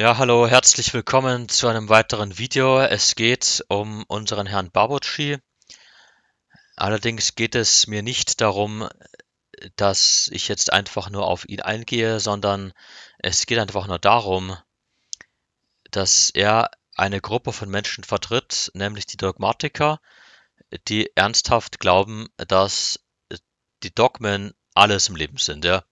Ja, hallo, herzlich willkommen zu einem weiteren Video. Es geht um unseren Herrn Babochi. Allerdings geht es mir nicht darum, dass ich jetzt einfach nur auf ihn eingehe, sondern es geht einfach nur darum, dass er eine Gruppe von Menschen vertritt, nämlich die Dogmatiker, die ernsthaft glauben, dass die Dogmen alles im Leben sind, ja.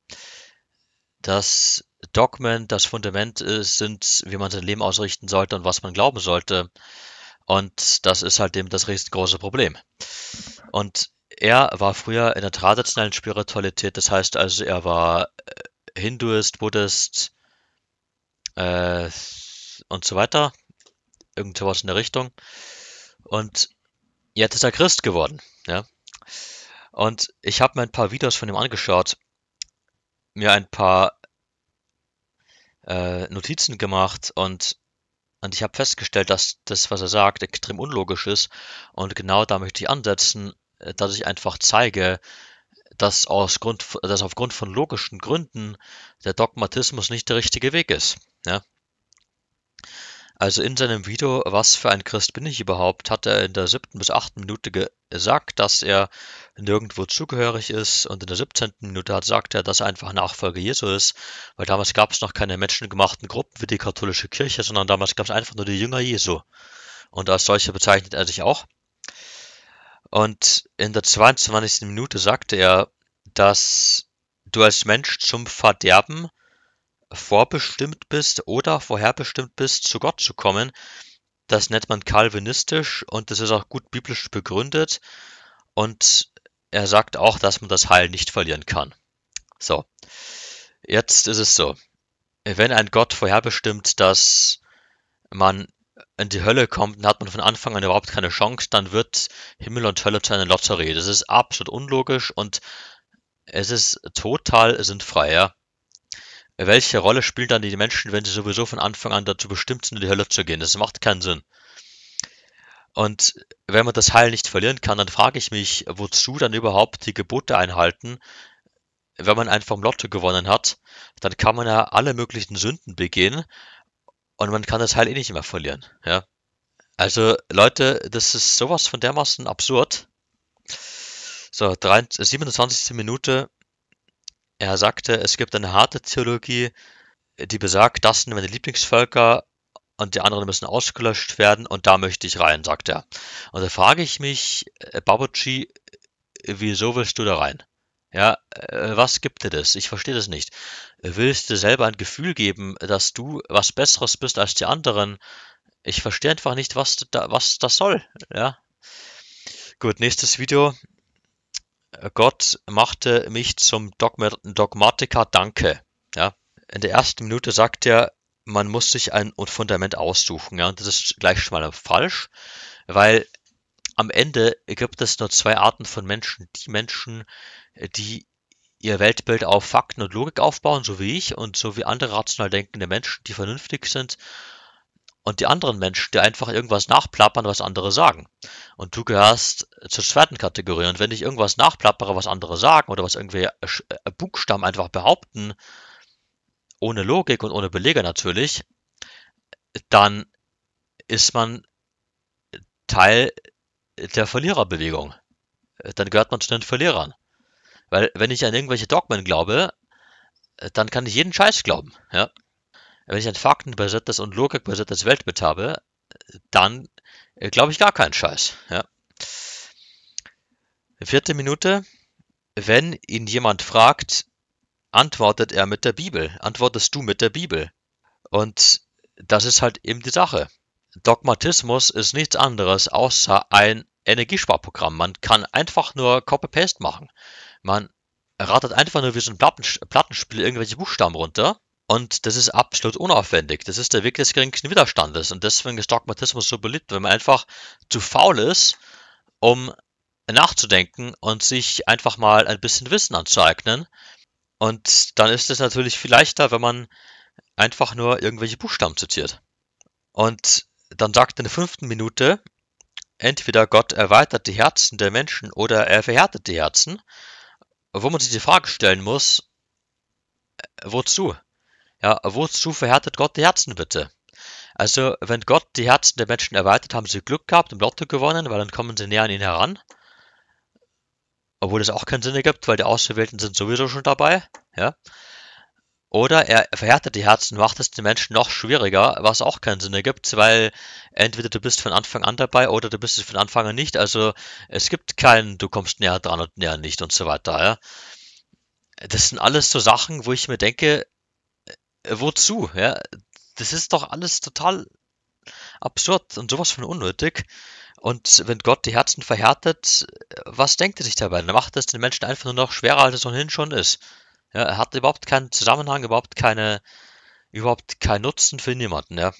Das Dogmen, das Fundament äh, sind, wie man sein Leben ausrichten sollte und was man glauben sollte. Und das ist halt eben das riesengroße Problem. Und er war früher in der traditionellen Spiritualität, das heißt also, er war äh, Hinduist, Buddhist äh, und so weiter. Irgendwas in der Richtung. Und jetzt ist er Christ geworden. Ja? Und ich habe mir ein paar Videos von ihm angeschaut, mir ein paar äh, Notizen gemacht und, und ich habe festgestellt, dass das, was er sagt, extrem unlogisch ist. Und genau da möchte ich ansetzen, äh, dass ich einfach zeige, dass, aus Grund, dass aufgrund von logischen Gründen der Dogmatismus nicht der richtige Weg ist. Ja? Also in seinem Video "Was für ein Christ bin ich überhaupt" hat er in der siebten bis achten Minute gesagt, dass er nirgendwo zugehörig ist und in der siebzehnten Minute hat, sagt er, dass er einfach Nachfolger Jesu ist, weil damals gab es noch keine menschengemachten Gruppen wie die katholische Kirche, sondern damals gab es einfach nur die Jünger Jesu. Und als solche bezeichnet er sich auch. Und in der 22. Minute sagte er, dass du als Mensch zum Verderben vorbestimmt bist oder vorherbestimmt bist, zu Gott zu kommen. Das nennt man kalvinistisch und das ist auch gut biblisch begründet. Und er sagt auch, dass man das Heil nicht verlieren kann. So, jetzt ist es so. Wenn ein Gott vorherbestimmt, dass man in die Hölle kommt, dann hat man von Anfang an überhaupt keine Chance, dann wird Himmel und Hölle zu einer Lotterie. Das ist absolut unlogisch und es ist total sinnfrei, ja. Welche Rolle spielen dann die Menschen, wenn sie sowieso von Anfang an dazu bestimmt sind, in die Hölle zu gehen? Das macht keinen Sinn. Und wenn man das Heil nicht verlieren kann, dann frage ich mich, wozu dann überhaupt die Gebote einhalten? Wenn man einfach im Lotto gewonnen hat, dann kann man ja alle möglichen Sünden begehen und man kann das Heil eh nicht mehr verlieren. Ja? Also Leute, das ist sowas von dermaßen absurd. So, 27. Minute. Er sagte, es gibt eine harte Theologie, die besagt, das sind meine Lieblingsvölker und die anderen müssen ausgelöscht werden und da möchte ich rein, sagt er. Und da frage ich mich, äh, Babucci, wieso willst du da rein? Ja, äh, was gibt dir das? Ich verstehe das nicht. Willst du dir selber ein Gefühl geben, dass du was Besseres bist als die anderen? Ich verstehe einfach nicht, was, da, was das soll. Ja. Gut, nächstes Video. Gott machte mich zum Dogmatiker, danke. Ja, in der ersten Minute sagt er, man muss sich ein Fundament aussuchen. Ja, und das ist gleich schon mal falsch, weil am Ende gibt es nur zwei Arten von Menschen. Die Menschen, die ihr Weltbild auf Fakten und Logik aufbauen, so wie ich, und so wie andere rational denkende Menschen, die vernünftig sind und die anderen Menschen die einfach irgendwas nachplappern, was andere sagen. Und du gehörst zur zweiten Kategorie. Und wenn ich irgendwas nachplappere, was andere sagen oder was irgendwie äh, äh, Buchstaben einfach behaupten, ohne Logik und ohne Belege natürlich, dann ist man Teil der Verliererbewegung. Dann gehört man zu den Verlierern. Weil wenn ich an irgendwelche Dogmen glaube, äh, dann kann ich jeden Scheiß glauben. Ja? Wenn ich ein faktenbasiertes und logikbasiertes Weltbild habe, dann äh, glaube ich gar keinen Scheiß. Ja. Vierte Minute. Wenn ihn jemand fragt, antwortet er mit der Bibel. Antwortest du mit der Bibel. Und das ist halt eben die Sache. Dogmatismus ist nichts anderes außer ein Energiesparprogramm. Man kann einfach nur Copy-Paste machen. Man ratet einfach nur wie so ein Plattenspiel irgendwelche Buchstaben runter und das ist absolut unaufwendig. Das ist der Weg des geringsten Widerstandes. Und deswegen ist Dogmatismus so beliebt, wenn man einfach zu faul ist, um nachzudenken und sich einfach mal ein bisschen Wissen anzueignen. Und dann ist es natürlich viel leichter, wenn man einfach nur irgendwelche Buchstaben zitiert. Und dann sagt in der fünften Minute, entweder Gott erweitert die Herzen der Menschen oder er verhärtet die Herzen, wo man sich die Frage stellen muss, wozu? Ja, wozu verhärtet Gott die Herzen bitte? Also, wenn Gott die Herzen der Menschen erweitert, haben sie Glück gehabt und Lotto gewonnen, weil dann kommen sie näher an ihn heran. Obwohl es auch keinen Sinn ergibt, weil die Auserwählten sind sowieso schon dabei. Ja. Oder er verhärtet die Herzen, macht es den Menschen noch schwieriger, was auch keinen Sinn ergibt, weil entweder du bist von Anfang an dabei oder du bist es von Anfang an nicht. Also es gibt keinen, du kommst näher dran und näher nicht und so weiter. Ja. Das sind alles so Sachen, wo ich mir denke, äh, wozu? Ja, das ist doch alles total absurd und sowas von unnötig. Und wenn Gott die Herzen verhärtet, was denkt er sich dabei? Dann macht es den Menschen einfach nur noch schwerer, als es ohnehin schon ist. Ja, er hat überhaupt keinen Zusammenhang, überhaupt keine, überhaupt keinen Nutzen für niemanden. Ja.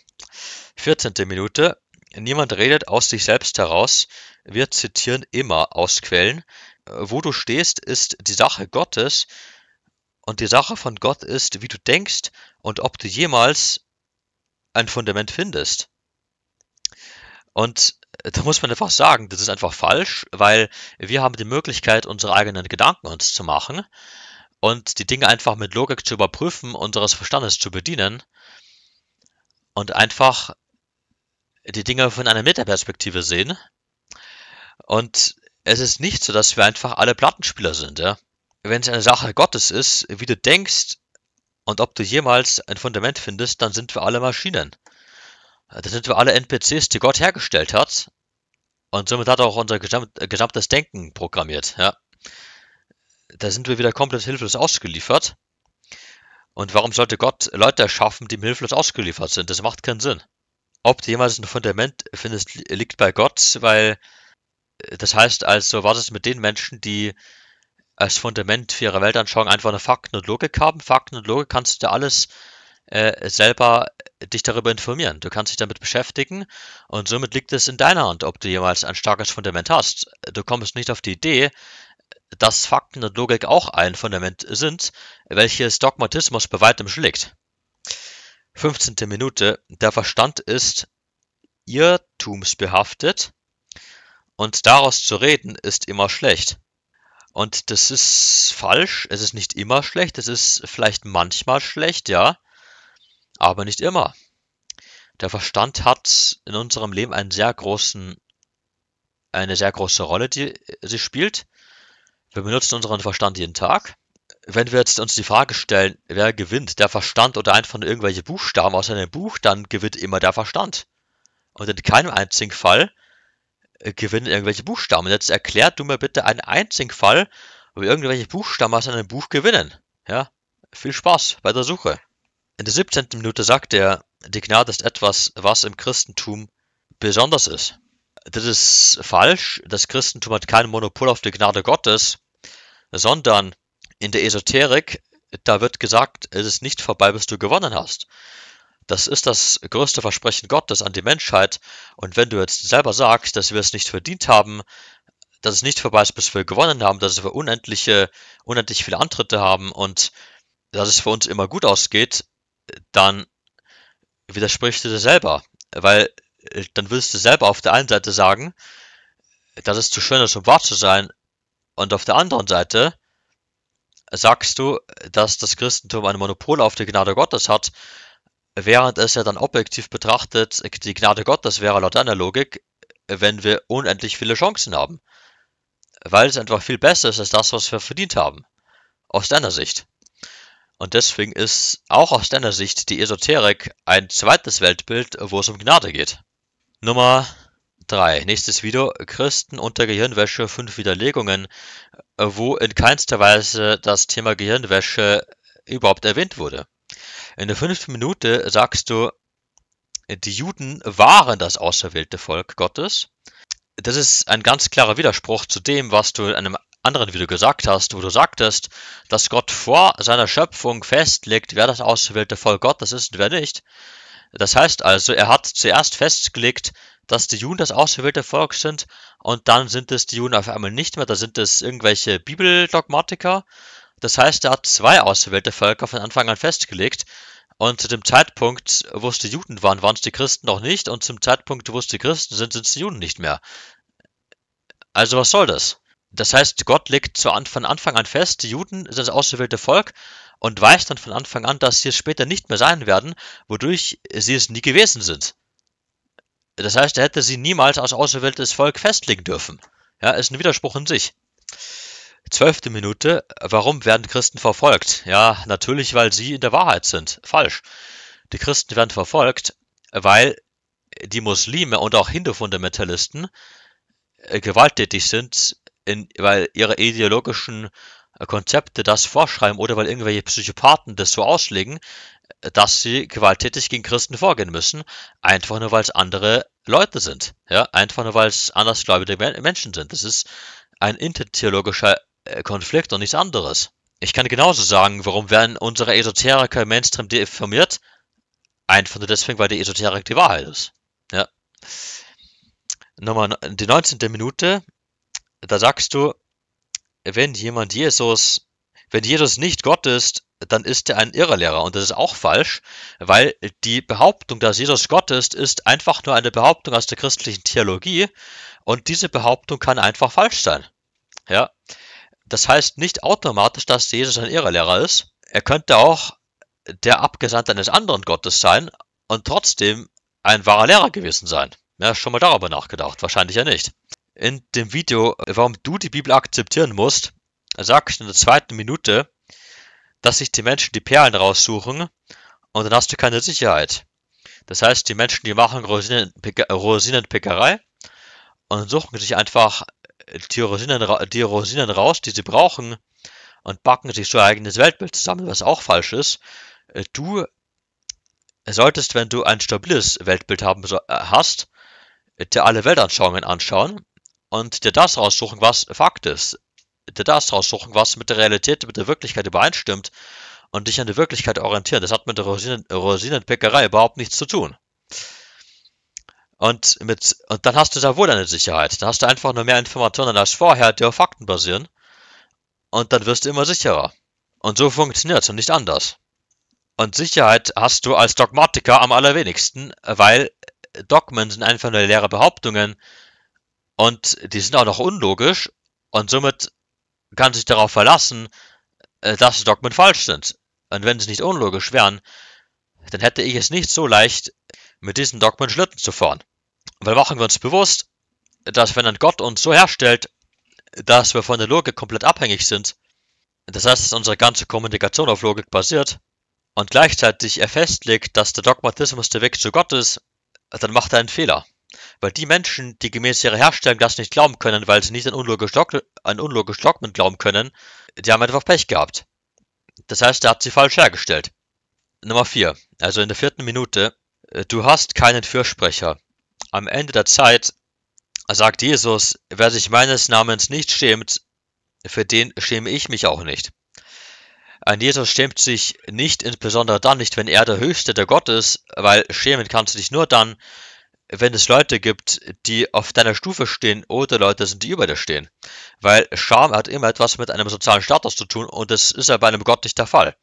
14. Minute. Niemand redet aus sich selbst heraus. Wir zitieren immer aus Quellen. Äh, wo du stehst, ist die Sache Gottes. Und die Sache von Gott ist, wie du denkst und ob du jemals ein Fundament findest. Und da muss man einfach sagen, das ist einfach falsch, weil wir haben die Möglichkeit, unsere eigenen Gedanken uns zu machen und die Dinge einfach mit Logik zu überprüfen, unseres Verstandes zu bedienen und einfach die Dinge von einer Metaperspektive sehen. Und es ist nicht so, dass wir einfach alle Plattenspieler sind, ja wenn es eine Sache Gottes ist, wie du denkst und ob du jemals ein Fundament findest, dann sind wir alle Maschinen. Dann sind wir alle NPCs, die Gott hergestellt hat. Und somit hat er auch unser gesam äh, gesamtes Denken programmiert. Ja. Da sind wir wieder komplett hilflos ausgeliefert. Und warum sollte Gott Leute erschaffen, die ihm hilflos ausgeliefert sind? Das macht keinen Sinn. Ob du jemals ein Fundament findest, liegt bei Gott, weil äh, das heißt also, was ist mit den Menschen, die als Fundament für ihre Weltanschauung einfach eine Fakten und Logik haben. Fakten und Logik kannst du dir alles äh, selber äh, dich darüber informieren. Du kannst dich damit beschäftigen und somit liegt es in deiner Hand, ob du jemals ein starkes Fundament hast. Du kommst nicht auf die Idee, dass Fakten und Logik auch ein Fundament sind, welches Dogmatismus bei weitem schlägt. 15. Minute. Der Verstand ist irrtumsbehaftet und daraus zu reden ist immer schlecht. Und das ist falsch. Es ist nicht immer schlecht. Es ist vielleicht manchmal schlecht, ja. Aber nicht immer. Der Verstand hat in unserem Leben einen sehr großen, eine sehr große Rolle, die sie spielt. Wir benutzen unseren Verstand jeden Tag. Wenn wir jetzt uns die Frage stellen, wer gewinnt, der Verstand oder einfach nur irgendwelche Buchstaben aus einem Buch, dann gewinnt immer der Verstand. Und in keinem einzigen Fall äh, gewinnen irgendwelche Buchstaben. Jetzt erklärt du mir bitte einen einzigen Fall, wo irgendwelche Buchstaben aus einem Buch gewinnen. Ja, viel Spaß bei der Suche. In der 17. Minute sagt er, die Gnade ist etwas, was im Christentum besonders ist. Das ist falsch. Das Christentum hat kein Monopol auf die Gnade Gottes, sondern in der Esoterik, da wird gesagt, es ist nicht vorbei, bis du gewonnen hast. Das ist das größte Versprechen Gottes an die Menschheit. Und wenn du jetzt selber sagst, dass wir es nicht verdient haben, dass es nicht vorbei ist, bis wir gewonnen haben, dass wir unendliche, unendlich viele Antritte haben und dass es für uns immer gut ausgeht, dann widersprichst du dir selber. Weil äh, dann willst du selber auf der einen Seite sagen, dass es zu schön ist, um wahr zu sein. Und auf der anderen Seite sagst du, dass das Christentum ein Monopol auf die Gnade Gottes hat während es ja dann objektiv betrachtet die Gnade Gottes wäre laut deiner Logik, wenn wir unendlich viele Chancen haben. Weil es einfach viel besser ist als das, was wir verdient haben. Aus deiner Sicht. Und deswegen ist auch aus deiner Sicht die Esoterik ein zweites Weltbild, wo es um Gnade geht. Nummer 3. Nächstes Video. Christen unter Gehirnwäsche 5 Widerlegungen, wo in keinster Weise das Thema Gehirnwäsche überhaupt erwähnt wurde. In der fünften Minute sagst du, die Juden waren das auserwählte Volk Gottes. Das ist ein ganz klarer Widerspruch zu dem, was du in einem anderen Video gesagt hast, wo du sagtest, dass Gott vor seiner Schöpfung festlegt, wer das auserwählte Volk Gottes ist und wer nicht. Das heißt also, er hat zuerst festgelegt, dass die Juden das auserwählte Volk sind und dann sind es die Juden auf einmal nicht mehr, da sind es irgendwelche Bibeldogmatiker das heißt, er hat zwei auserwählte Völker von Anfang an festgelegt, und zu dem Zeitpunkt, wo es die Juden waren, waren es die Christen noch nicht, und zum Zeitpunkt, wo es die Christen sind, sind es die Juden nicht mehr. Also was soll das? Das heißt, Gott legt von Anfang an fest, die Juden sind das auserwählte Volk und weiß dann von Anfang an, dass sie es später nicht mehr sein werden, wodurch sie es nie gewesen sind. Das heißt, er hätte sie niemals als auserwähltes Volk festlegen dürfen. Ja, ist ein Widerspruch in sich. Zwölfte Minute. Warum werden Christen verfolgt? Ja, natürlich, weil sie in der Wahrheit sind. Falsch. Die Christen werden verfolgt, weil die Muslime und auch Hindu-Fundamentalisten äh, gewalttätig sind, in, weil ihre ideologischen äh, Konzepte das vorschreiben oder weil irgendwelche Psychopathen das so auslegen, äh, dass sie gewalttätig gegen Christen vorgehen müssen, einfach nur weil es andere Leute sind. Ja, einfach nur weil es andersgläubige Menschen sind. Das ist ein intertheologischer äh, Konflikt und nichts anderes. Ich kann genauso sagen, warum werden unsere Esoteriker im Mainstream deformiert? Einfach nur deswegen, weil die Esoterik die Wahrheit ist. Ja. Nummer die 19. Minute, da sagst du, wenn jemand Jesus, wenn Jesus nicht Gott ist, dann ist er ein Irrlehrer und das ist auch falsch, weil die Behauptung, dass Jesus Gott ist, ist einfach nur eine Behauptung aus der christlichen Theologie und diese Behauptung kann einfach falsch sein. Ja, das heißt nicht automatisch, dass Jesus ein Irrlehrer ist. Er könnte auch der Abgesandte eines anderen Gottes sein und trotzdem ein wahrer Lehrer gewesen sein. Ja, schon mal darüber nachgedacht? Wahrscheinlich ja nicht. In dem Video, warum du die Bibel akzeptieren musst, sage ich in der zweiten Minute, dass sich die Menschen die Perlen raussuchen und dann hast du keine Sicherheit. Das heißt, die Menschen, die machen Rosinenpickerei und suchen sich einfach die Rosinen raus, die sie brauchen, und backen sich so ein eigenes Weltbild zusammen, was auch falsch ist. Äh, du solltest, wenn du ein stabiles Weltbild haben, äh, hast, äh, dir alle Weltanschauungen anschauen und dir das raussuchen, was Fakt ist. Dir das raussuchen, was mit der Realität, mit der Wirklichkeit übereinstimmt und dich an der Wirklichkeit orientieren. Das hat mit der Rosinen Rosinenpickerei überhaupt nichts zu tun. Und, mit, und dann hast du da wohl deine Sicherheit. Dann hast du einfach nur mehr Informationen als vorher, die auf Fakten basieren. Und dann wirst du immer sicherer. Und so funktioniert es und nicht anders. Und Sicherheit hast du als Dogmatiker am allerwenigsten, weil Dogmen sind einfach nur leere Behauptungen und die sind auch noch unlogisch und somit kann sich darauf verlassen, äh, dass Dogmen falsch sind. Und wenn sie nicht unlogisch wären, dann hätte ich es nicht so leicht, mit diesen Dogmen Schlitten zu fahren. Weil machen wir uns bewusst, dass wenn ein Gott uns so herstellt, dass wir von der Logik komplett abhängig sind, das heißt, dass unsere ganze Kommunikation auf Logik basiert, und gleichzeitig er festlegt, dass der Dogmatismus der Weg zu Gott ist, dann macht er einen Fehler. Weil die Menschen, die gemäß ihrer Herstellung das nicht glauben können, weil sie nicht an unlogisch, Dog an unlogische Dogmen glauben können, die haben einfach Pech gehabt. Das heißt, er hat sie falsch hergestellt. Nummer 4. Also in der vierten Minute äh, du hast keinen Fürsprecher. Am Ende der Zeit, sagt Jesus, wer sich meines Namens nicht schämt, für den schäme ich mich auch nicht. Ein Jesus schämt sich nicht insbesondere dann nicht, wenn er der Höchste der Gott ist, weil schämen kannst du dich nur dann, wenn es Leute gibt, die auf deiner Stufe stehen oder Leute sind, die über dir stehen. Weil Scham hat immer etwas mit einem sozialen Status zu tun und das ist ja bei einem Gott nicht der Fall.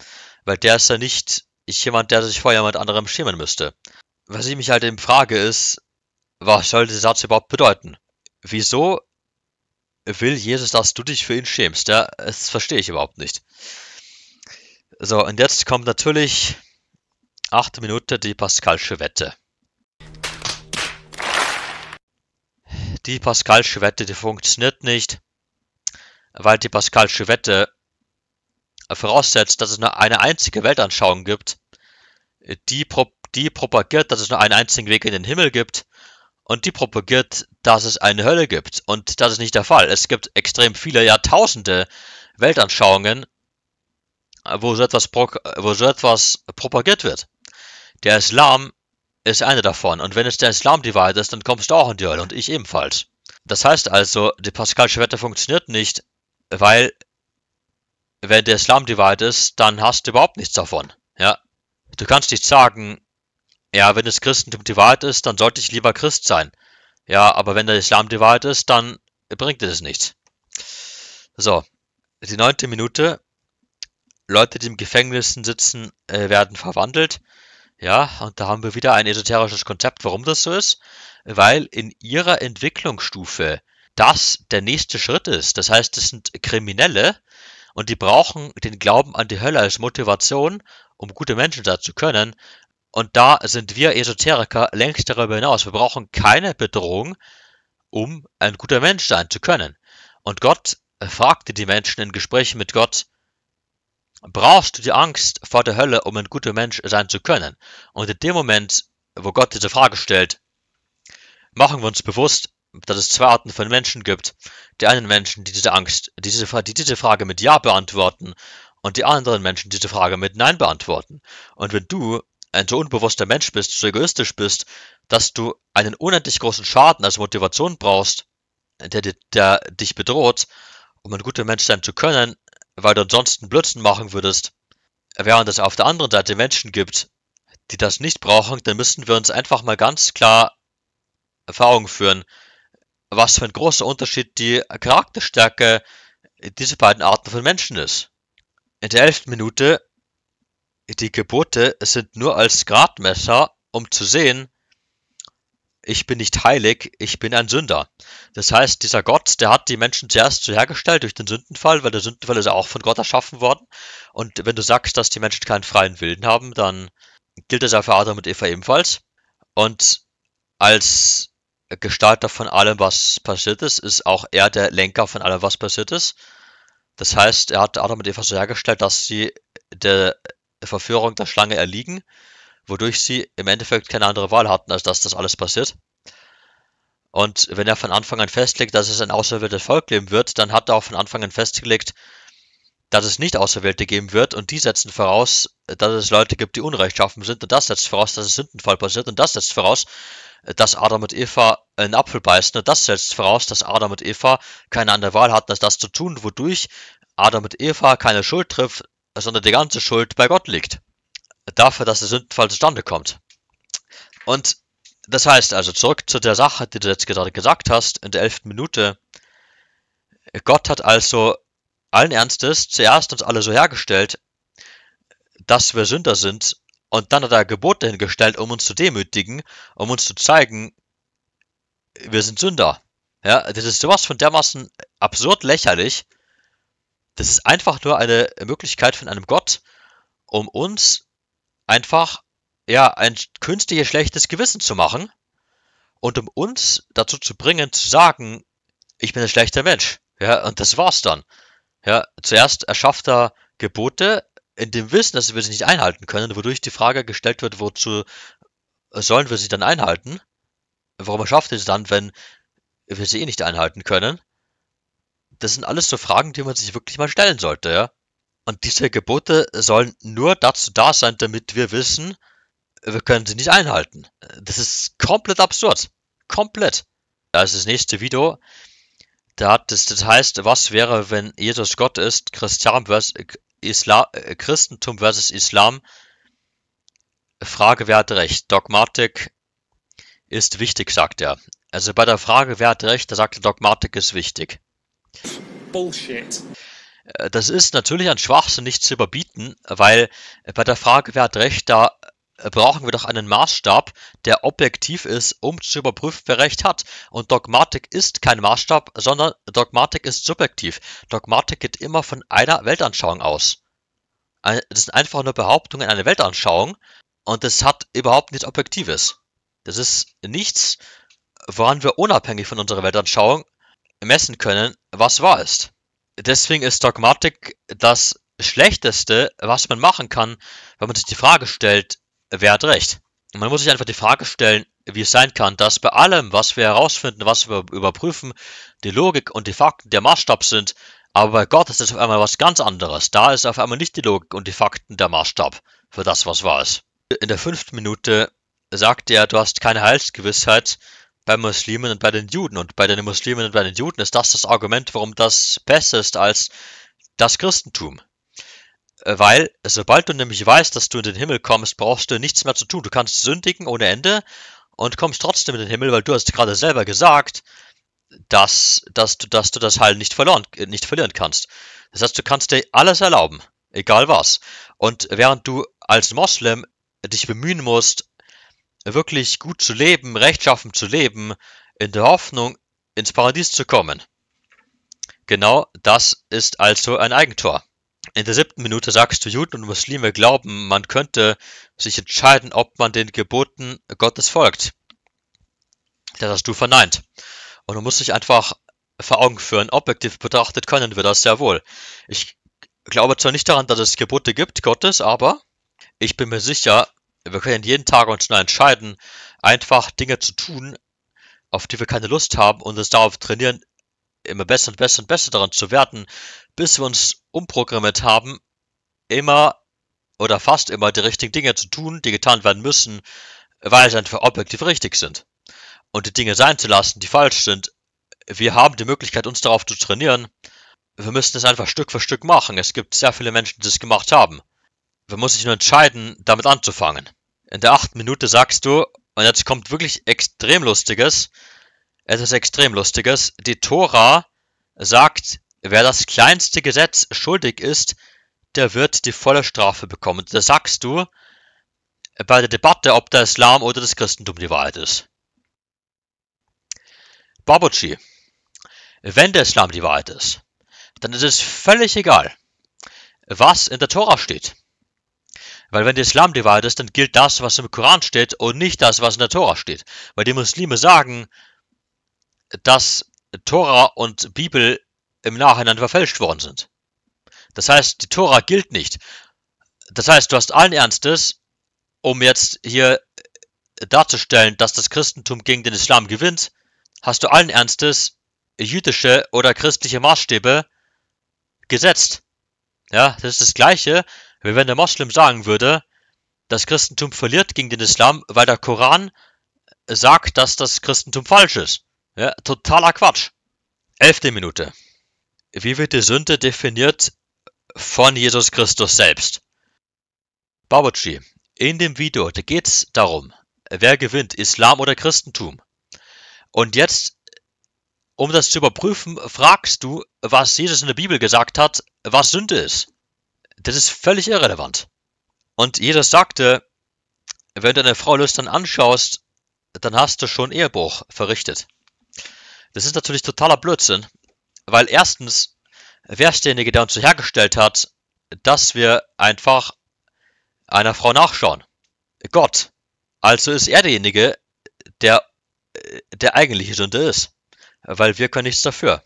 Weil der ist ja nicht ich jemand, der sich vorher mit anderem schämen müsste. Was ich mich halt eben frage ist, was soll dieser Satz überhaupt bedeuten? Wieso will Jesus, dass du dich für ihn schämst? Ja, das verstehe ich überhaupt nicht. So, und jetzt kommt natürlich 8 Minuten die Pascalsche Wette. Die Pascalsche Wette, die funktioniert nicht, weil die Pascalsche Wette voraussetzt, dass es nur eine einzige Weltanschauung gibt, die, pro die propagiert, dass es nur einen einzigen Weg in den Himmel gibt und die propagiert, dass es eine Hölle gibt. Und das ist nicht der Fall. Es gibt extrem viele Jahrtausende Weltanschauungen, wo so etwas, pro wo so etwas propagiert wird. Der Islam ist eine davon. Und wenn es der Islam die Wahrheit ist, dann kommst du auch in die Hölle und ich ebenfalls. Das heißt also, die Pascalsche Wette funktioniert nicht, weil wenn der Islam die Wahrheit ist, dann hast du überhaupt nichts davon. Ja. Du kannst nicht sagen, ja, wenn das Christentum die Wahrheit ist, dann sollte ich lieber Christ sein. Ja, aber wenn der Islam die Wahrheit ist, dann bringt es nichts. So, die neunte Minute. Leute, die im Gefängnis sitzen, äh, werden verwandelt. Ja, und da haben wir wieder ein esoterisches Konzept, warum das so ist. Weil in ihrer Entwicklungsstufe das der nächste Schritt ist. Das heißt, es sind Kriminelle, und die brauchen den Glauben an die Hölle als Motivation, um gute Menschen sein zu können. Und da sind wir Esoteriker längst darüber hinaus. Wir brauchen keine Bedrohung, um ein guter Mensch sein zu können. Und Gott äh, fragte die Menschen in Gesprächen mit Gott, brauchst du die Angst vor der Hölle, um ein guter Mensch sein zu können? Und in dem Moment, wo Gott diese Frage stellt, machen wir uns bewusst, dass es zwei Arten von Menschen gibt. Die einen Menschen, die diese Angst, die diese, die diese Frage mit Ja beantworten und die anderen Menschen, die diese Frage mit Nein beantworten. Und wenn du ein so unbewusster Mensch bist, so egoistisch bist, dass du einen unendlich großen Schaden als Motivation brauchst, der, der, der dich bedroht, um ein guter Mensch sein zu können, weil du ansonsten Blödsinn machen würdest. Während es auf der anderen Seite Menschen gibt, die das nicht brauchen, dann müssen wir uns einfach mal ganz klar Erfahrungen führen, was für ein großer Unterschied die Charakterstärke dieser beiden Arten von Menschen ist. In der elften Minute, die Gebote sind nur als Gradmesser, um zu sehen, ich bin nicht heilig, ich bin ein Sünder. Das heißt, dieser Gott, der hat die Menschen zuerst so hergestellt durch den Sündenfall, weil der Sündenfall ist ja auch von Gott erschaffen worden. Und wenn du sagst, dass die Menschen keinen freien Willen haben, dann gilt das ja für Adam und Eva ebenfalls. Und als Gestalter von allem, was passiert ist, ist auch er der Lenker von allem, was passiert ist. Das heißt, er hat Adam und Eva so hergestellt, dass sie der Verführung der Schlange erliegen, wodurch sie im Endeffekt keine andere Wahl hatten, als dass das alles passiert. Und wenn er von Anfang an festlegt, dass es ein auserwähltes Volk leben wird, dann hat er auch von Anfang an festgelegt, dass es nicht Auserwählte geben wird und die setzen voraus, äh, dass es Leute gibt, die unrechtschaffen sind und das setzt voraus, dass es Sündenfall passiert und das setzt voraus, äh, dass Adam und Eva einen Apfel beißen und das setzt voraus, dass Adam und Eva keine andere Wahl hatten, als das zu tun, wodurch Adam und Eva keine Schuld trifft, sondern die ganze Schuld bei Gott liegt. Dafür, dass der Sündenfall zustande kommt. Und das heißt also zurück zu der Sache, die du jetzt gerade gesagt hast, in der elften Minute. Gott hat also allen Ernstes, zuerst uns alle so hergestellt, dass wir Sünder sind, und dann hat er Gebote hingestellt, um uns zu demütigen, um uns zu zeigen, wir sind Sünder. Ja, das ist sowas von dermaßen absurd lächerlich. Das ist einfach nur eine Möglichkeit von einem Gott, um uns einfach ja ein künstliches schlechtes Gewissen zu machen und um uns dazu zu bringen zu sagen, ich bin ein schlechter Mensch. Ja, und das war's dann. Ja, zuerst erschafft er Gebote in dem Wissen, dass wir sie nicht einhalten können, wodurch die Frage gestellt wird, wozu sollen wir sie dann einhalten? Warum erschafft er sie dann, wenn wir sie eh nicht einhalten können? Das sind alles so Fragen, die man sich wirklich mal stellen sollte, ja. Und diese Gebote sollen nur dazu da sein, damit wir wissen, wir können sie nicht einhalten. Das ist komplett absurd. Komplett. Da ist das nächste Video. Der hat das, das heißt, was wäre, wenn Jesus Gott ist, Christian versus Islam, äh, Christentum versus Islam? Frage, wer hat recht? Dogmatik ist wichtig, sagt er. Also bei der Frage, wer hat recht, da sagt er, Dogmatik ist wichtig. Bullshit. Äh, das ist natürlich ein Schwachsinn nicht zu überbieten, weil äh, bei der Frage, wer hat recht, da brauchen wir doch einen Maßstab, der objektiv ist, um zu überprüfen, wer recht hat. Und Dogmatik ist kein Maßstab, sondern Dogmatik ist subjektiv. Dogmatik geht immer von einer Weltanschauung aus. Das sind einfach nur Behauptungen einer Weltanschauung und das hat überhaupt nichts Objektives. Das ist nichts, woran wir unabhängig von unserer Weltanschauung messen können, was wahr ist. Deswegen ist Dogmatik das Schlechteste, was man machen kann, wenn man sich die Frage stellt, Wer hat recht? Man muss sich einfach die Frage stellen, wie es sein kann, dass bei allem, was wir herausfinden, was wir überprüfen, die Logik und die Fakten der Maßstab sind, aber bei Gott ist es auf einmal was ganz anderes. Da ist auf einmal nicht die Logik und die Fakten der Maßstab für das, was war es. In der fünften Minute sagt er, du hast keine Heilsgewissheit bei Muslimen und bei den Juden. Und bei den Muslimen und bei den Juden ist das das Argument, warum das besser ist als das Christentum. Äh, weil, sobald du nämlich weißt, dass du in den Himmel kommst, brauchst du nichts mehr zu tun. Du kannst sündigen ohne Ende und kommst trotzdem in den Himmel, weil du hast gerade selber gesagt, dass, dass, du, dass du das Heil nicht, verloren, nicht verlieren kannst. Das heißt, du kannst dir alles erlauben, egal was. Und während du als Moslem dich bemühen musst, wirklich gut zu leben, rechtschaffen zu leben, in der Hoffnung, ins Paradies zu kommen. Genau das ist also ein Eigentor. In der siebten Minute sagst du, Juden und Muslime glauben, man könnte sich entscheiden, ob man den Geboten Gottes folgt. Das hast du verneint. Und du musst dich einfach vor Augen führen. Objektiv betrachtet können wir das sehr wohl. Ich glaube zwar nicht daran, dass es Gebote gibt, Gottes, aber ich bin mir sicher, wir können jeden Tag uns entscheiden, einfach Dinge zu tun, auf die wir keine Lust haben und uns darauf trainieren, immer besser und besser und besser daran zu werden, bis wir uns umprogrammiert haben, immer oder fast immer die richtigen Dinge zu tun, die getan werden müssen, weil sie einfach objektiv richtig sind. Und die Dinge sein zu lassen, die falsch sind. Wir haben die Möglichkeit, uns darauf zu trainieren. Wir müssen es einfach Stück für Stück machen. Es gibt sehr viele Menschen, die es gemacht haben. Man muss sich nur entscheiden, damit anzufangen. In der achten Minute sagst du, und jetzt kommt wirklich extrem Lustiges, etwas extrem Lustiges. Die Tora sagt, wer das kleinste Gesetz schuldig ist, der wird die volle Strafe bekommen. das sagst du bei der Debatte, ob der Islam oder das Christentum die Wahrheit ist. Babucci, wenn der Islam die Wahrheit ist, dann ist es völlig egal, was in der Tora steht. Weil wenn der Islam die Wahrheit ist, dann gilt das, was im Koran steht und nicht das, was in der Tora steht. Weil die Muslime sagen, dass Tora und Bibel im Nachhinein verfälscht worden sind. Das heißt, die Tora gilt nicht. Das heißt, du hast allen Ernstes, um jetzt hier darzustellen, dass das Christentum gegen den Islam gewinnt, hast du allen Ernstes jüdische oder christliche Maßstäbe gesetzt. Ja, das ist das Gleiche, wie wenn der Moslem sagen würde, das Christentum verliert gegen den Islam, weil der Koran sagt, dass das Christentum falsch ist. Ja, totaler Quatsch. Elfte Minute. Wie wird die Sünde definiert von Jesus Christus selbst? Babaci, in dem Video geht es darum, wer gewinnt, Islam oder Christentum. Und jetzt, um das zu überprüfen, fragst du, was Jesus in der Bibel gesagt hat, was Sünde ist. Das ist völlig irrelevant. Und Jesus sagte, wenn du eine Frau lüstern anschaust, dann hast du schon Ehebruch verrichtet. Das ist natürlich totaler Blödsinn, weil erstens, wer ist derjenige, der uns so hergestellt hat, dass wir einfach einer Frau nachschauen? Gott. Also ist er derjenige, der der eigentliche Sünde ist, weil wir können nichts dafür.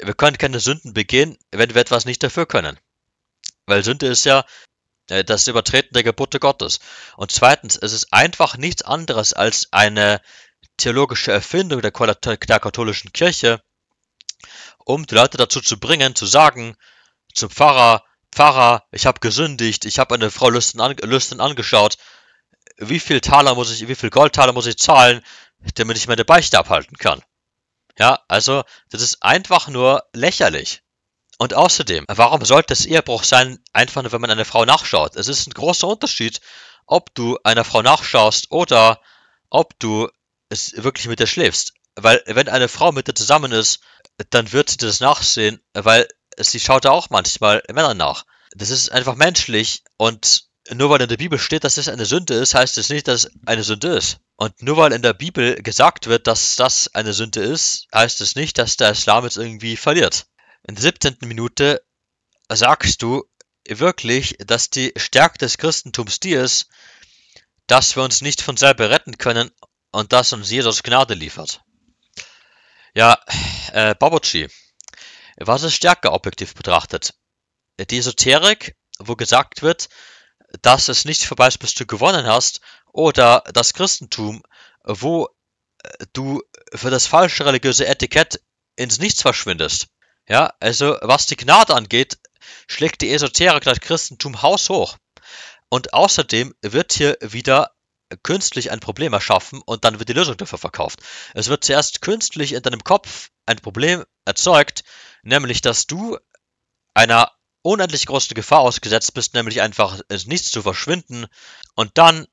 Wir können keine Sünden begehen, wenn wir etwas nicht dafür können. Weil Sünde ist ja äh, das Übertreten der Gebote Gottes. Und zweitens, es ist einfach nichts anderes als eine theologische Erfindung der, der katholischen Kirche, um die Leute dazu zu bringen, zu sagen, zum Pfarrer, Pfarrer, ich habe gesündigt, ich habe eine Frau lüstern, an, lüstern angeschaut, wie viel Taler muss ich, wie viel Goldtaler muss ich zahlen, damit ich meine Beichte abhalten kann. Ja, also, das ist einfach nur lächerlich. Und außerdem, warum sollte es Ehebruch sein, einfach nur, wenn man einer Frau nachschaut? Es ist ein großer Unterschied, ob du einer Frau nachschaust oder ob du ist wirklich mit dir schläfst. Weil wenn eine Frau mit dir zusammen ist, dann wird sie das nachsehen, weil sie schaut da auch manchmal Männern nach. Das ist einfach menschlich und nur weil in der Bibel steht, dass das eine Sünde ist, heißt es das nicht, dass es eine Sünde ist. Und nur weil in der Bibel gesagt wird, dass das eine Sünde ist, heißt es das nicht, dass der Islam jetzt irgendwie verliert. In der 17. Minute sagst du wirklich, dass die Stärke des Christentums die ist, dass wir uns nicht von selber retten können und dass uns Jesus Gnade liefert. Ja, äh, Babucci, was ist stärker objektiv betrachtet? Die Esoterik, wo gesagt wird, dass es nicht vorbei ist, bis du gewonnen hast, oder das Christentum, wo äh, du für das falsche religiöse Etikett ins Nichts verschwindest. Ja, also was die Gnade angeht, schlägt die Esoterik das Christentum haushoch. Und außerdem wird hier wieder künstlich ein Problem erschaffen und dann wird die Lösung dafür verkauft. Es wird zuerst künstlich in deinem Kopf ein Problem erzeugt, nämlich dass du einer unendlich großen Gefahr ausgesetzt bist, nämlich einfach ins Nichts zu verschwinden und dann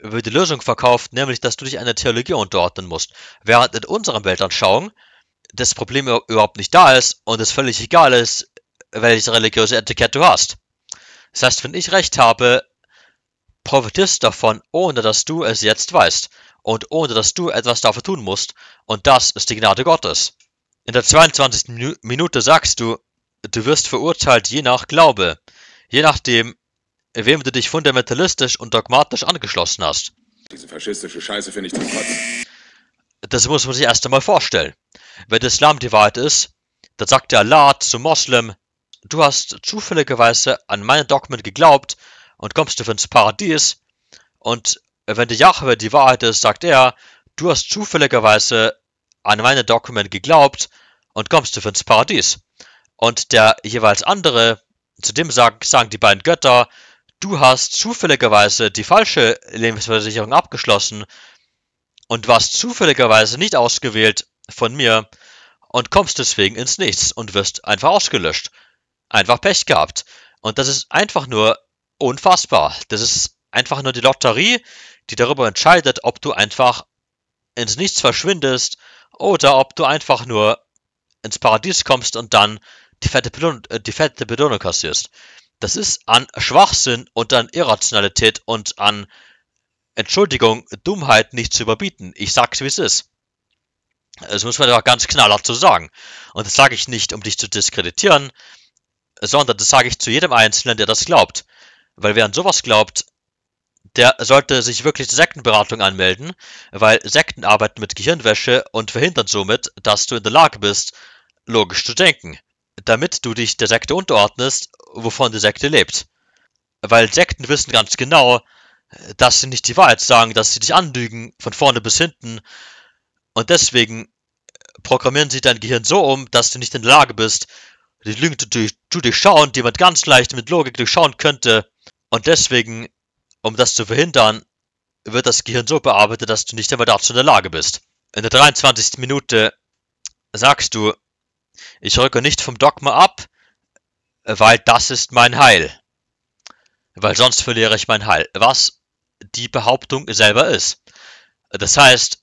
wird die Lösung verkauft, nämlich dass du dich einer Theologie unterordnen musst. Während in unserem Weltanschauung das Problem überhaupt nicht da ist und es völlig egal ist, welches religiöse Etikett du hast. Das heißt, wenn ich recht habe, Profitierst davon, ohne dass du es jetzt weißt und ohne dass du etwas dafür tun musst, und das ist die Gnade Gottes. In der 22. Minute sagst du, du wirst verurteilt je nach Glaube, je nachdem, wem du dich fundamentalistisch und dogmatisch angeschlossen hast. Diese faschistische Scheiße finde ich zum Kotzen. Das muss man sich erst einmal vorstellen. Wenn Islam die Wahrheit ist, dann sagt der Allah zum Moslem, du hast zufälligerweise an meine Dogmen geglaubt und kommst du ins Paradies? Und wenn der Jahwe die Wahrheit ist, sagt er, du hast zufälligerweise an meine Dokumente geglaubt und kommst du ins Paradies. Und der jeweils andere, zudem sagen, sagen die beiden Götter, du hast zufälligerweise die falsche Lebensversicherung abgeschlossen und warst zufälligerweise nicht ausgewählt von mir und kommst deswegen ins Nichts und wirst einfach ausgelöscht. Einfach Pech gehabt. Und das ist einfach nur unfassbar. Das ist einfach nur die Lotterie, die darüber entscheidet, ob du einfach ins Nichts verschwindest oder ob du einfach nur ins Paradies kommst und dann die fette, Belohnung, äh, die fette Belohnung kassierst. Das ist an Schwachsinn und an Irrationalität und an Entschuldigung, Dummheit nicht zu überbieten. Ich sag's, wie es ist. Das muss man doch ganz knallhart zu sagen. Und das sage ich nicht, um dich zu diskreditieren, sondern das sage ich zu jedem Einzelnen, der das glaubt. Weil wer an sowas glaubt, der sollte sich wirklich zur Sektenberatung anmelden, weil Sekten arbeiten mit Gehirnwäsche und verhindern somit, dass du in der Lage bist, logisch zu denken, damit du dich der Sekte unterordnest, wovon die Sekte lebt. Weil Sekten wissen ganz genau, dass sie nicht die Wahrheit sagen, dass sie dich anlügen, von vorne bis hinten, und deswegen programmieren sie dein Gehirn so um, dass du nicht in der Lage bist, die Lügen zu, zu durchschauen, die man ganz leicht mit Logik durchschauen könnte, und deswegen, um das zu verhindern, wird das Gehirn so bearbeitet, dass du nicht einmal dazu in der Lage bist. In der 23. Minute sagst du, ich rücke nicht vom Dogma ab, weil das ist mein Heil. Weil sonst verliere ich mein Heil. Was die Behauptung selber ist. Das heißt,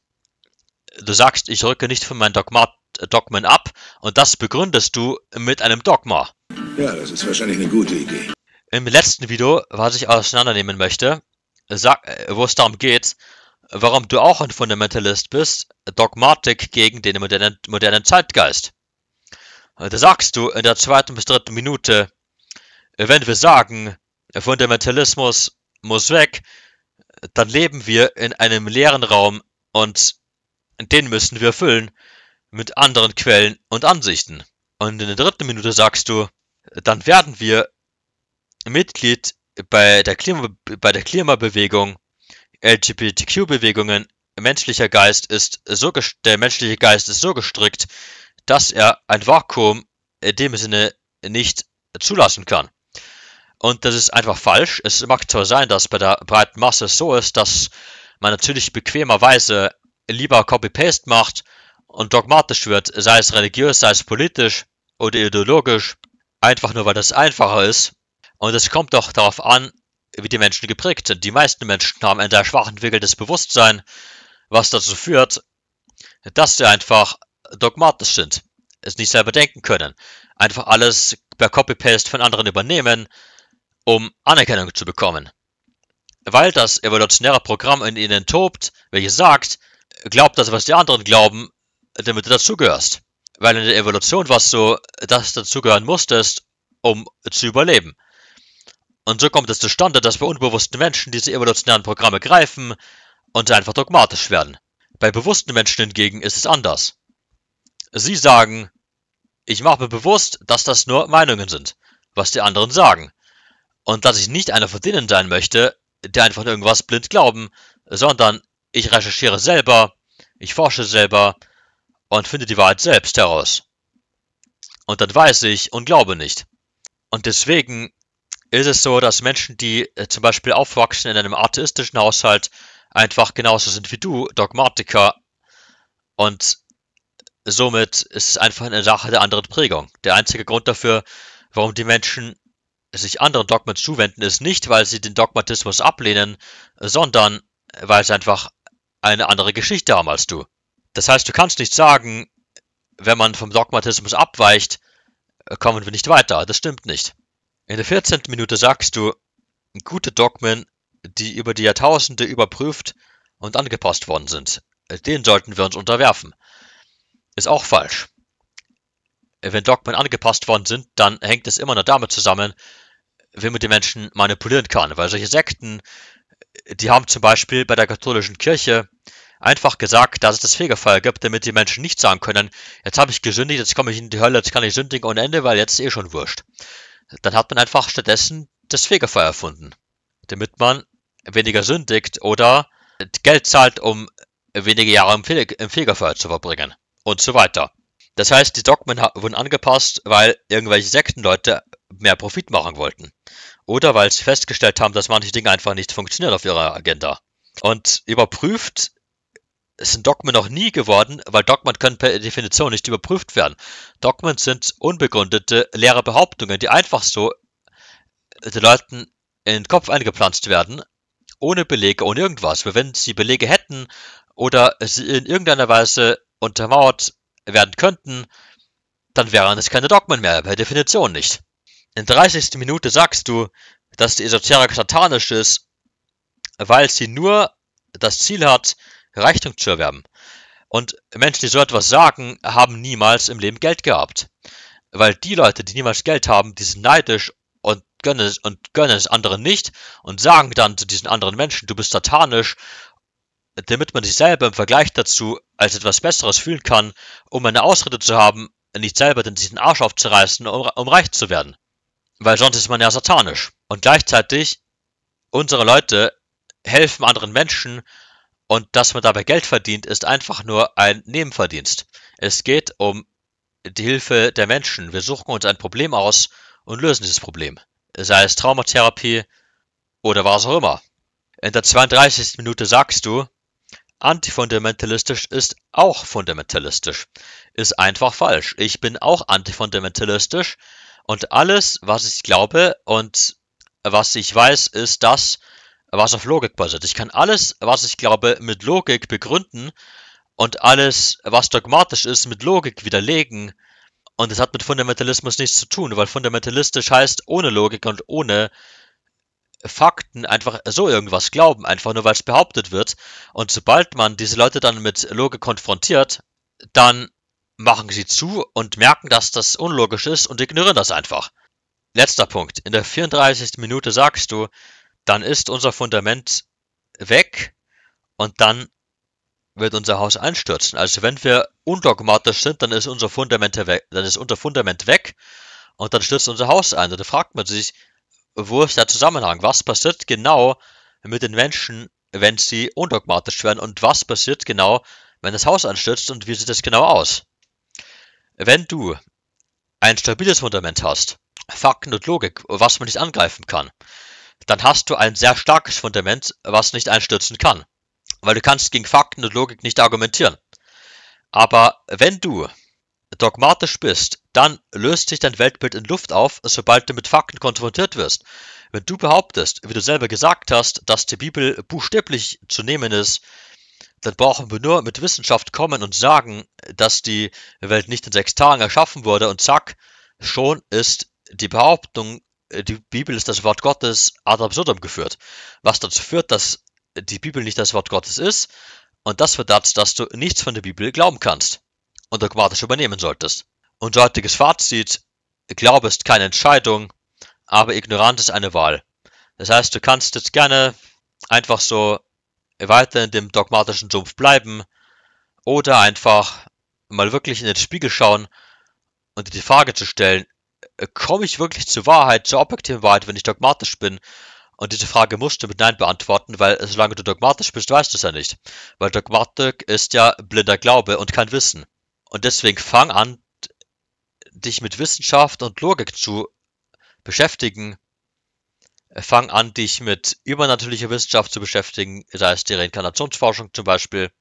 du sagst, ich rücke nicht von meinen Dogma Dogmen ab und das begründest du mit einem Dogma. Ja, das ist wahrscheinlich eine gute Idee im letzten Video, was ich auseinandernehmen möchte, sag, äh, wo es darum geht, warum du auch ein Fundamentalist bist, Dogmatik gegen den modernen, modernen Zeitgeist. Äh, da sagst du in der zweiten bis dritten Minute, äh, wenn wir sagen, Fundamentalismus muss weg, dann leben wir in einem leeren Raum und den müssen wir füllen mit anderen Quellen und Ansichten. Und in der dritten Minute sagst du, dann werden wir Mitglied bei der, Klima, bei der Klimabewegung, LGBTQ-Bewegungen. Menschlicher Geist ist so der menschliche Geist ist so gestrickt, dass er ein Vakuum in dem Sinne nicht zulassen kann. Und das ist einfach falsch. Es mag zwar sein, dass bei der breiten Masse es so ist, dass man natürlich bequemerweise lieber Copy-Paste macht und dogmatisch wird, sei es religiös, sei es politisch oder ideologisch, einfach nur weil das einfacher ist und es kommt doch darauf an, wie die Menschen geprägt sind. Die meisten Menschen haben ein sehr schwach entwickeltes Bewusstsein, was dazu führt, dass sie einfach dogmatisch sind, es nicht selber denken können, einfach alles per Copy-Paste von anderen übernehmen, um Anerkennung zu bekommen. Weil das evolutionäre Programm in ihnen tobt, welches sagt, glaubt das, was die anderen glauben, damit du dazugehörst. Weil in der Evolution war es so, dass du dazugehören musstest, um zu überleben. Und so kommt es zustande, dass bei unbewussten Menschen diese evolutionären Programme greifen und einfach dogmatisch werden. Bei bewussten Menschen hingegen ist es anders. Sie sagen, ich mache mir bewusst, dass das nur Meinungen sind, was die anderen sagen. Und dass ich nicht einer von denen sein möchte, die einfach irgendwas blind glauben, sondern ich recherchiere selber, ich forsche selber und finde die Wahrheit selbst heraus. Und dann weiß ich und glaube nicht. Und deswegen ist es so, dass Menschen, die äh, zum Beispiel aufwachsen in einem atheistischen Haushalt, einfach genauso sind wie du, Dogmatiker. Und somit ist es einfach eine Sache der anderen Prägung. Der einzige Grund dafür, warum die Menschen sich anderen Dogmen zuwenden, ist nicht, weil sie den Dogmatismus ablehnen, sondern weil sie einfach eine andere Geschichte haben als du. Das heißt, du kannst nicht sagen, wenn man vom Dogmatismus abweicht, äh, kommen wir nicht weiter. Das stimmt nicht. In der 14. Minute sagst du, gute Dogmen, die über die Jahrtausende überprüft und angepasst worden sind, denen sollten wir uns unterwerfen. Ist auch falsch. Wenn Dogmen angepasst worden sind, dann hängt es immer noch damit zusammen, wie man die Menschen manipulieren kann. Weil solche Sekten, die haben zum Beispiel bei der katholischen Kirche einfach gesagt, dass es das Fegefeuer gibt, damit die Menschen nicht sagen können, jetzt habe ich gesündigt, jetzt komme ich in die Hölle, jetzt kann ich sündigen ohne Ende, weil jetzt ist eh schon wurscht dann hat man einfach stattdessen das Fegefeuer erfunden, damit man weniger sündigt oder Geld zahlt, um wenige Jahre im, Fegefeuer zu verbringen und so weiter. Das heißt, die Dogmen wurden angepasst, weil irgendwelche Sektenleute mehr Profit machen wollten. Oder weil sie festgestellt haben, dass manche Dinge einfach nicht funktionieren auf ihrer Agenda. Und überprüft sind Dogmen noch nie geworden, weil Dogmen können per Definition nicht überprüft werden. Dogmen sind unbegründete, leere Behauptungen, die einfach so den Leuten in den Kopf eingepflanzt werden, ohne Belege, ohne irgendwas. Weil wenn sie Belege hätten oder sie in irgendeiner Weise untermauert werden könnten, dann wären es keine Dogmen mehr, per Definition nicht. In 30. Minute sagst du, dass die Esoterik satanisch ist, weil sie nur das Ziel hat, Reichtum zu erwerben. Und Menschen, die so etwas sagen, haben niemals im Leben Geld gehabt. Weil die Leute, die niemals Geld haben, die sind neidisch und gönnen es, und gönnen es anderen nicht und sagen dann zu diesen anderen Menschen, du bist satanisch, damit man sich selber im Vergleich dazu als etwas Besseres fühlen kann, um eine Ausrede zu haben, nicht selber den diesen Arsch aufzureißen, um, um reich zu werden. Weil sonst ist man ja satanisch. Und gleichzeitig, unsere Leute helfen anderen Menschen, und dass man dabei Geld verdient, ist einfach nur ein Nebenverdienst. Es geht um die Hilfe der Menschen. Wir suchen uns ein Problem aus und lösen dieses Problem. Sei es Traumatherapie oder was auch immer. In der 32. Minute sagst du, antifundamentalistisch ist auch fundamentalistisch. Ist einfach falsch. Ich bin auch antifundamentalistisch und alles, was ich glaube und was ich weiß, ist das, was auf Logik basiert. Ich kann alles, was ich glaube, mit Logik begründen und alles, was dogmatisch ist, mit Logik widerlegen. Und das hat mit Fundamentalismus nichts zu tun, weil fundamentalistisch heißt ohne Logik und ohne Fakten einfach so irgendwas glauben, einfach nur weil es behauptet wird. Und sobald man diese Leute dann mit Logik konfrontiert, dann machen sie zu und merken, dass das unlogisch ist und ignorieren das einfach. Letzter Punkt. In der 34. Minute sagst du, dann ist unser Fundament weg und dann wird unser Haus einstürzen. Also wenn wir undogmatisch sind, dann ist unser Fundament weg, dann ist unser Fundament weg und dann stürzt unser Haus ein. Und da fragt man sich, wo ist der Zusammenhang? Was passiert genau mit den Menschen, wenn sie undogmatisch werden? Und was passiert genau, wenn das Haus einstürzt und wie sieht das genau aus? Wenn du ein stabiles Fundament hast, Fakten und Logik, was man nicht angreifen kann, dann hast du ein sehr starkes Fundament, was nicht einstürzen kann. Weil du kannst gegen Fakten und Logik nicht argumentieren. Aber wenn du dogmatisch bist, dann löst sich dein Weltbild in Luft auf, sobald du mit Fakten konfrontiert wirst. Wenn du behauptest, wie du selber gesagt hast, dass die Bibel buchstäblich zu nehmen ist, dann brauchen wir nur mit Wissenschaft kommen und sagen, dass die Welt nicht in sechs Tagen erschaffen wurde und zack, schon ist die Behauptung äh, die Bibel ist das Wort Gottes ad absurdum geführt, was dazu führt, dass die Bibel nicht das Wort Gottes ist und das führt dazu, dass du nichts von der Bibel glauben kannst und dogmatisch übernehmen solltest. Unser heutiges Fazit, Glaube ist keine Entscheidung, aber Ignoranz ist eine Wahl. Das heißt, du kannst jetzt gerne einfach so weiter in dem dogmatischen Sumpf bleiben oder einfach mal wirklich in den Spiegel schauen und dir die Frage zu stellen, äh, komme ich wirklich zur Wahrheit, zur objektiven Wahrheit, wenn ich dogmatisch bin? Und diese Frage musst du mit Nein beantworten, weil solange du dogmatisch bist, weißt du es ja nicht. Weil Dogmatik ist ja blinder Glaube und kein Wissen. Und deswegen fang an, dich mit Wissenschaft und Logik zu beschäftigen. Fang an, dich mit übernatürlicher Wissenschaft zu beschäftigen, sei es die Reinkarnationsforschung zum Beispiel.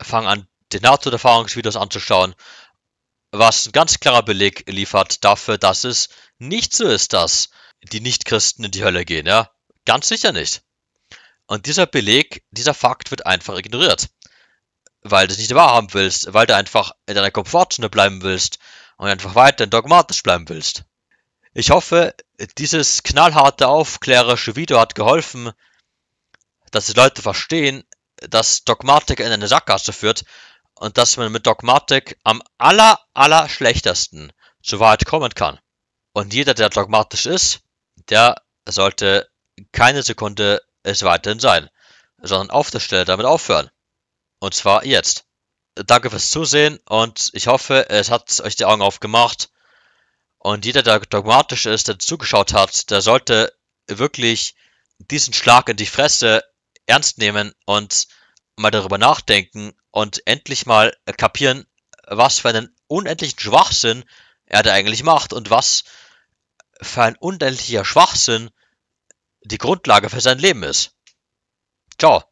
Fang an, den NATO-Erfahrungsvideos anzuschauen was ein ganz klarer Beleg liefert dafür, dass es nicht so ist, dass die Nichtchristen in die Hölle gehen, ja? Ganz sicher nicht. Und dieser Beleg, dieser Fakt wird einfach ignoriert. Weil du es nicht wahrhaben willst, weil du einfach in deiner Komfortzone bleiben willst und einfach weiterhin dogmatisch bleiben willst. Ich hoffe, dieses knallharte aufklärerische Video hat geholfen, dass die Leute verstehen, dass Dogmatik in eine Sackgasse führt und dass man mit Dogmatik am aller, aller schlechtesten zur Wahrheit kommen kann. Und jeder, der dogmatisch ist, der sollte keine Sekunde es weiterhin sein, sondern auf der Stelle damit aufhören. Und zwar jetzt. Danke fürs Zusehen und ich hoffe, es hat euch die Augen aufgemacht. Und jeder, der dogmatisch ist, der zugeschaut hat, der sollte wirklich diesen Schlag in die Fresse ernst nehmen und mal darüber nachdenken, und endlich mal äh, kapieren, was für einen unendlichen Schwachsinn er da eigentlich macht und was für ein unendlicher Schwachsinn die Grundlage für sein Leben ist. Ciao.